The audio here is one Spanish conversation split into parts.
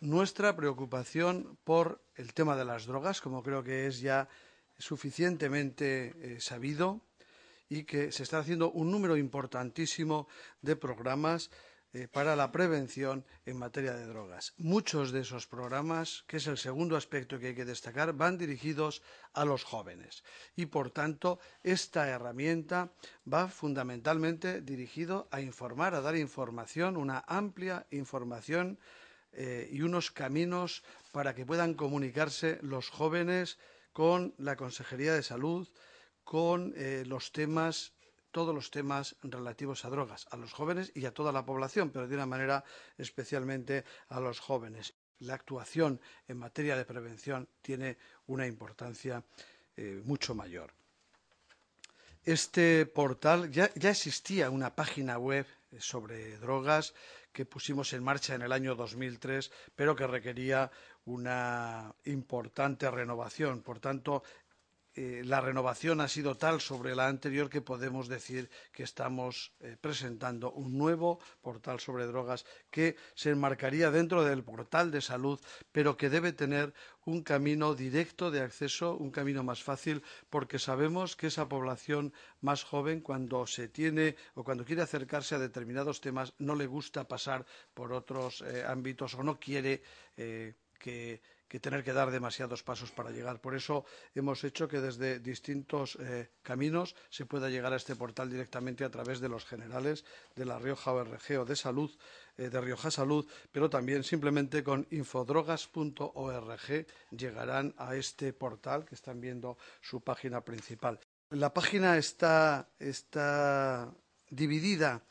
nuestra preocupación por el tema de las drogas, como creo que es ya suficientemente eh, sabido y que se está haciendo un número importantísimo de programas eh, para la prevención en materia de drogas. Muchos de esos programas, que es el segundo aspecto que hay que destacar, van dirigidos a los jóvenes y, por tanto, esta herramienta va fundamentalmente dirigido a informar, a dar información, una amplia información eh, y unos caminos para que puedan comunicarse los jóvenes con la Consejería de Salud, con eh, los temas todos los temas relativos a drogas, a los jóvenes y a toda la población, pero de una manera especialmente a los jóvenes. La actuación en materia de prevención tiene una importancia eh, mucho mayor. Este portal, ya, existía una página web eh, sobre drogas que pusimos en marcha en el año 2003, pero que requería una importante renovación. Por tanto, eh, la renovación ha sido tal sobre la anterior que podemos decir que estamos eh, presentando un nuevo portal sobre drogas que se enmarcaría dentro del portal de salud, pero que debe tener un camino directo de acceso, un camino más fácil, porque sabemos que esa población más joven, cuando se tiene o cuando quiere acercarse a determinados temas, no le gusta pasar por otros eh, ámbitos o no quiere que que tener que dar demasiados pasos para llegar. Por eso hemos hecho que desde distintos eh, caminos se pueda llegar a este portal directamente a través de los generales de la Rioja ORG o de Salud, eh, de Rioja Salud, pero también simplemente con infodrogas.org llegarán a este portal que están viendo su página principal. La página está, está dividida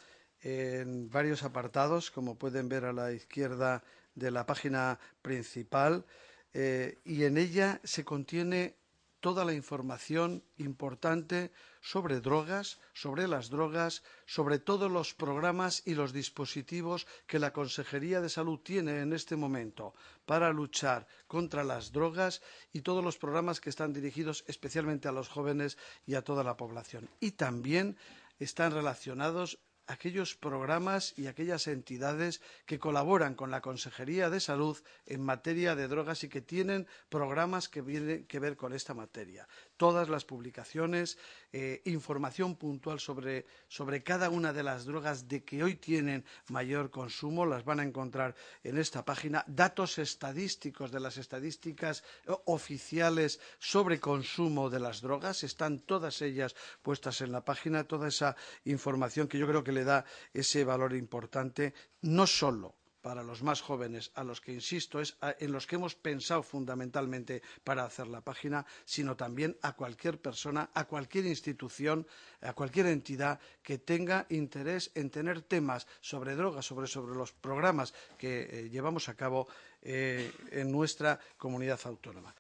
en varios apartados, como pueden ver a la izquierda de la página principal eh, y en ella se contiene toda la información importante sobre drogas, sobre las drogas, sobre todos los programas y los dispositivos que la Consejería de Salud tiene en este momento para luchar contra las drogas y todos los programas que están dirigidos especialmente a los jóvenes y a toda la población. Y también están relacionados aquellos programas y aquellas entidades que colaboran con la Consejería de Salud en materia de drogas y que tienen programas que tienen que ver con esta materia. Todas las publicaciones, eh, información puntual sobre, sobre cada una de las drogas de que hoy tienen mayor consumo, las van a encontrar en esta página, datos estadísticos de las estadísticas eh, oficiales sobre consumo de las drogas, están todas ellas puestas en la página, toda esa información que yo creo que le da ese valor importante, no solo para los más jóvenes, a los que insisto, es en los que hemos pensado fundamentalmente para hacer la página, sino también a cualquier persona, a cualquier institución, a cualquier entidad que tenga interés en tener temas sobre drogas, sobre, los programas que eh, llevamos a cabo eh, en nuestra comunidad autónoma.